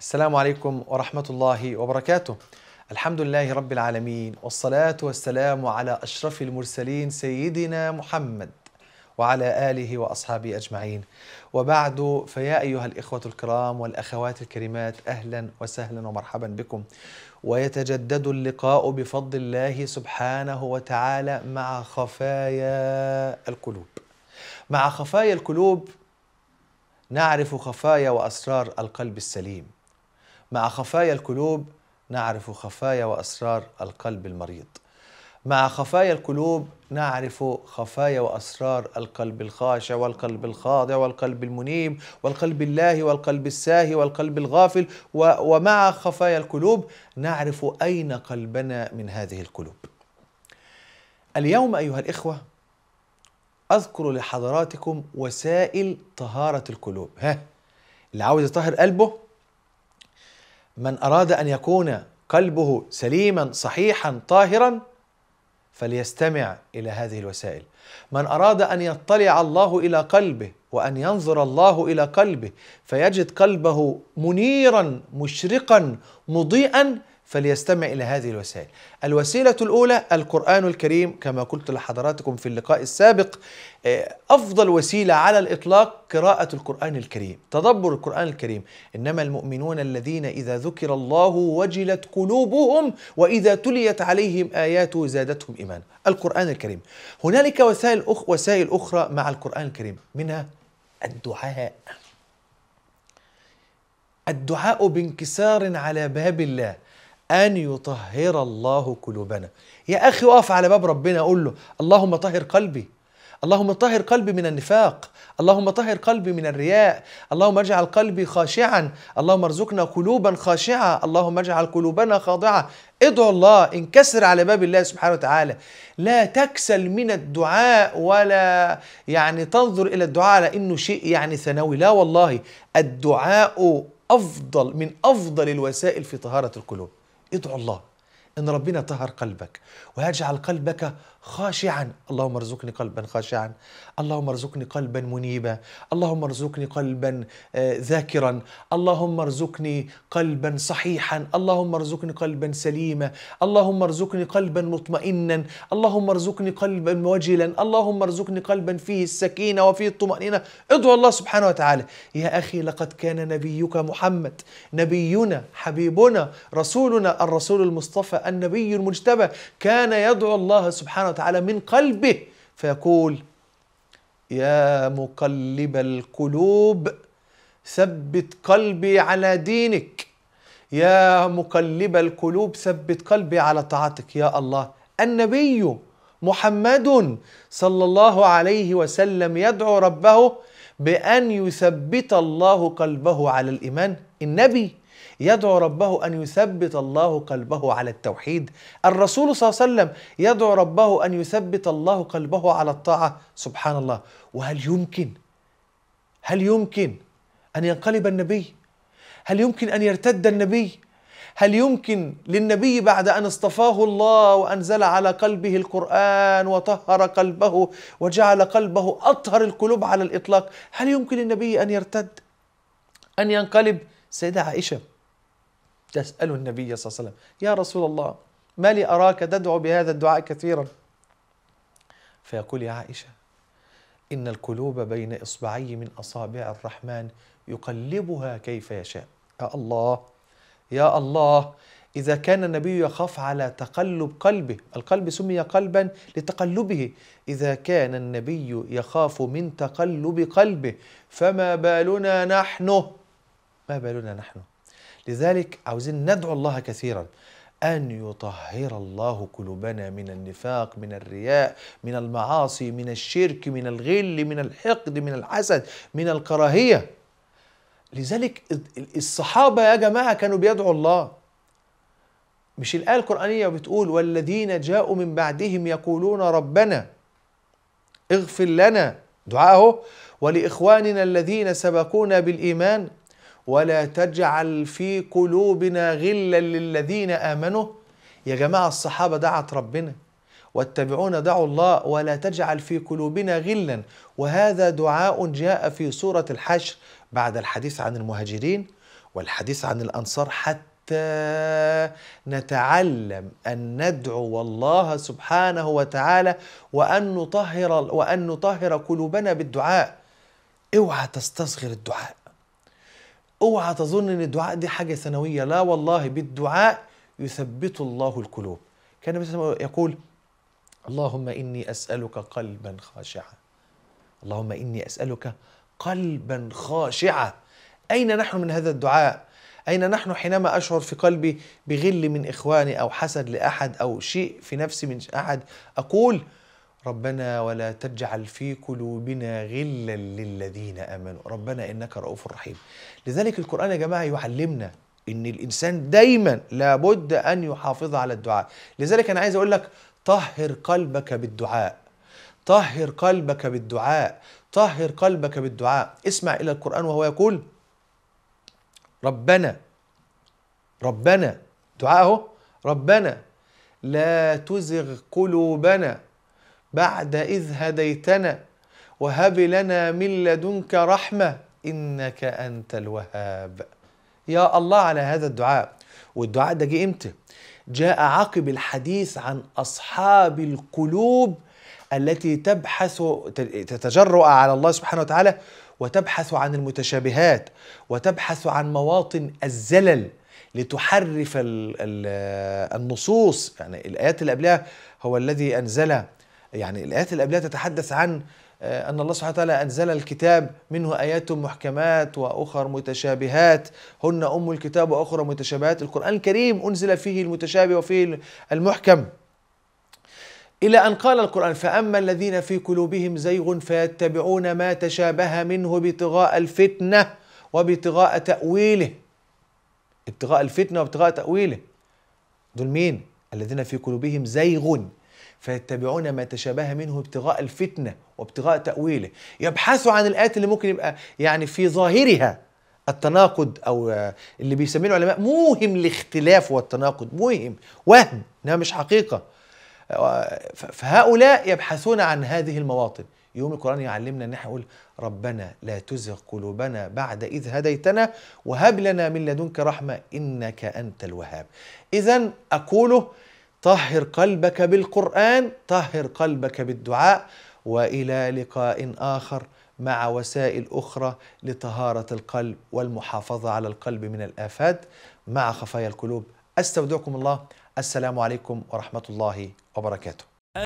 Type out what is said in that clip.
السلام عليكم ورحمة الله وبركاته الحمد لله رب العالمين والصلاة والسلام على أشرف المرسلين سيدنا محمد وعلى آله وأصحابه أجمعين وبعد فيا أيها الإخوة الكرام والأخوات الكريمات أهلا وسهلا ومرحبا بكم ويتجدد اللقاء بفضل الله سبحانه وتعالى مع خفايا القلوب مع خفايا القلوب نعرف خفايا واسرار القلب السليم مع خفايا القلوب نعرف خفايا واسرار القلب المريض مع خفايا القلوب نعرف خفايا واسرار القلب الخاشع والقلب الخاضع والقلب المنيب والقلب الله والقلب الساهي والقلب الغافل ومع خفايا القلوب نعرف اين قلبنا من هذه القلوب. اليوم ايها الاخوه اذكر لحضراتكم وسائل طهاره القلوب، ها اللي عاوز يطهر قلبه من أراد أن يكون قلبه سليما صحيحا طاهرا فليستمع إلى هذه الوسائل من أراد أن يطلع الله إلى قلبه وأن ينظر الله إلى قلبه فيجد قلبه منيرا مشرقا مضيئا فليستمع إلى هذه الوسائل الوسيلة الأولى القرآن الكريم كما قلت لحضراتكم في اللقاء السابق آه، أفضل وسيلة على الإطلاق قراءة القرآن الكريم تدبر القرآن الكريم إنما المؤمنون الذين إذا ذكر الله وجلت قلوبهم وإذا تليت عليهم آياته زادتهم إيمانا القرآن الكريم هنالك وسائل, أخ وسائل أخرى مع القرآن الكريم منها الدعاء الدعاء بانكسار على باب الله أن يطهر الله قلوبنا يا أخي أقف على باب ربنا أقول له اللهم طهر قلبي اللهم طهر قلبي من النفاق اللهم طهر قلبي من الرياء اللهم اجعل قلبي خاشعا اللهم ارزقنا قلوبا خاشعة اللهم اجعل قلوبنا خاضعة ادعو الله انكسر على باب الله سبحانه وتعالى لا تكسل من الدعاء ولا يعني تنظر إلى الدعاء على إنه شيء يعني ثانوي لا والله الدعاء أفضل من أفضل الوسائل في طهارة القلوب ادعو الله ان ربنا طهر قلبك ويجعل قلبك خاشعا اللهم ارزقني قلبا خاشعا اللهم ارزقني قلبا منيبا اللهم ارزقني قلبا آه، ذاكرا اللهم ارزقني قلبا صحيحا اللهم ارزقني قلبا سليما اللهم ارزقني قلبا مطمئنا اللهم ارزقني قلبا وجلا اللهم ارزقني قلبا فيه السكينه وفيه الطمانينه ادعو الله سبحانه وتعالى يا اخي لقد كان نبيك محمد نبينا حبيبنا رسولنا الرسول المصطفى النبي المجتبى كان يدعو الله سبحانه وتعالى من قلبه فيقول يا مقلب القلوب ثبت قلبي على دينك يا مقلب القلوب ثبت قلبي على طاعتك يا الله النبي محمد صلى الله عليه وسلم يدعو ربه بان يثبت الله قلبه على الايمان النبي يدعو ربه ان يثبت الله قلبه على التوحيد الرسول صلى الله عليه وسلم يدعو ربه ان يثبت الله قلبه على الطاعه سبحان الله وهل يمكن هل يمكن ان ينقلب النبي هل يمكن ان يرتد النبي هل يمكن للنبي بعد ان اصطفاه الله وانزل على قلبه القران وطهر قلبه وجعل قلبه اطهر القلوب على الاطلاق هل يمكن للنبي ان يرتد ان ينقلب سيده عائشه تسأل النبي صلى الله عليه وسلم يا رسول الله ما لي أراك تدعو بهذا الدعاء كثيرا فيقول يا عائشة إن القلوب بين إصبعي من أصابع الرحمن يقلبها كيف يشاء يا الله يا الله إذا كان النبي يخاف على تقلب قلبه القلب سمي قلبا لتقلبه إذا كان النبي يخاف من تقلب قلبه فما بالنا نحن ما بالنا نحن لذلك عاوزين ندعو الله كثيرا أن يطهر الله قلوبنا من النفاق من الرياء من المعاصي من الشرك من الغل من الحقد من الحسد من الكراهية لذلك الصحابة يا جماعة كانوا بيدعوا الله مش الآية القرآنية بتقول والذين جاءوا من بعدهم يقولون ربنا اغفر لنا دعاءه ولإخواننا الذين سبقونا بالإيمان ولا تجعل في قلوبنا غلا للذين امنوا يا جماعه الصحابه دعت ربنا والتابعون دعوا الله ولا تجعل في قلوبنا غلا وهذا دعاء جاء في سوره الحشر بعد الحديث عن المهاجرين والحديث عن الانصار حتى نتعلم ان ندعو الله سبحانه وتعالى وان نطهر وان نطهر قلوبنا بالدعاء اوعى تستصغر الدعاء اوعى تظن ان الدعاء دي حاجه ثانويه لا والله بالدعاء يثبت الله القلوب كان يقول اللهم اني اسالك قلبا خاشعا اللهم اني اسالك قلبا خاشعا اين نحن من هذا الدعاء اين نحن حينما اشعر في قلبي بغل من اخواني او حسد لاحد او شيء في نفسي من احد اقول ربنا ولا تجعل في قلوبنا غلا للذين امنوا ربنا انك رؤوف رحيم لذلك القران يا جماعه يعلمنا ان الانسان دايما لابد ان يحافظ على الدعاء لذلك انا عايز اقول لك طهر قلبك بالدعاء طهر قلبك بالدعاء طهر قلبك بالدعاء اسمع الى القران وهو يقول ربنا ربنا دعاء اهو ربنا لا تزغ قلوبنا بعد إذ هديتنا وهب لنا من لدنك رحمة إنك أنت الوهاب يا الله على هذا الدعاء والدعاء ده جه امتى جاء عقب الحديث عن أصحاب القلوب التي تبحث تتجرؤ على الله سبحانه وتعالى وتبحث عن المتشابهات وتبحث عن مواطن الزلل لتحرف النصوص يعني الآيات اللي قبلها هو الذي أنزل يعني الآيات اللي قبلها تتحدث عن آه، أن الله سبحانه وتعالى أنزل الكتاب منه آيات محكمات وأخر متشابهات هن أم الكتاب وأخرى متشابهات القرآن الكريم أنزل فيه المتشابه وفيه المحكم إلى أن قال القرآن فأما الذين في قلوبهم زيغ فيتبعون ما تشابه منه ابتغاء الفتنة وابتغاء تأويله ابتغاء الفتنة وابتغاء تأويله دول مين؟ الذين في قلوبهم زيغ فيتبعون ما تشابه منه ابتغاء الفتنة وابتغاء تأويله يبحثوا عن الآيات اللي ممكن يبقى يعني في ظاهرها التناقض أو آه، اللي بيسميه العلماء موهم الاختلاف والتناقض موهم وهم إنها مش حقيقة آه، فهؤلاء يبحثون عن هذه المواطن يوم القرآن يعلمنا ان احنا نقول ربنا لا تزغ قلوبنا بعد إذ هديتنا وهب لنا من لدنك رحمة إنك أنت الوهاب إذا أقوله طهر قلبك بالقرآن طهر قلبك بالدعاء وإلى لقاء آخر مع وسائل أخرى لطهارة القلب والمحافظة على القلب من الآفات مع خفايا القلوب أستودعكم الله السلام عليكم ورحمة الله وبركاته